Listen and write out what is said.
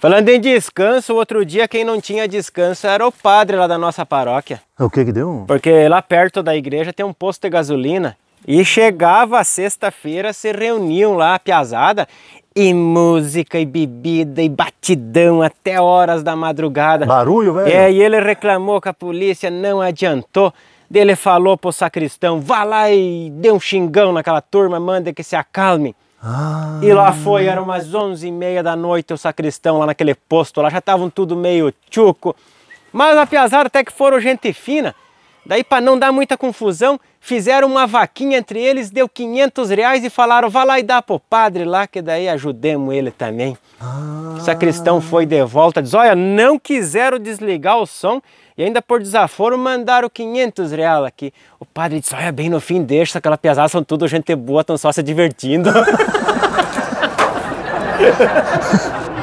Falando em descanso, outro dia quem não tinha descanso era o padre lá da nossa paróquia. O que que deu? Porque lá perto da igreja tem um posto de gasolina e chegava a sexta-feira, se reuniam lá a piazada e música e bebida e batidão até horas da madrugada. Barulho, velho. É, e ele reclamou que a polícia não adiantou. Ele falou pro sacristão, vá lá e dê um xingão naquela turma, manda que se acalme. Ah. E lá foi, eram umas 11 e meia da noite, o sacristão lá naquele posto lá, já estavam tudo meio tchuco. Mas a até que foram gente fina, Daí, para não dar muita confusão, fizeram uma vaquinha entre eles, deu 500 reais e falaram, vá lá e dá pro padre lá, que daí ajudemos ele também. Ah. O sacristão foi de volta, diz, olha, não quiseram desligar o som e ainda por desaforo mandaram 500 reais aqui. O padre disse, olha, bem no fim deixa, aquela pesada são tudo gente boa, estão só se divertindo.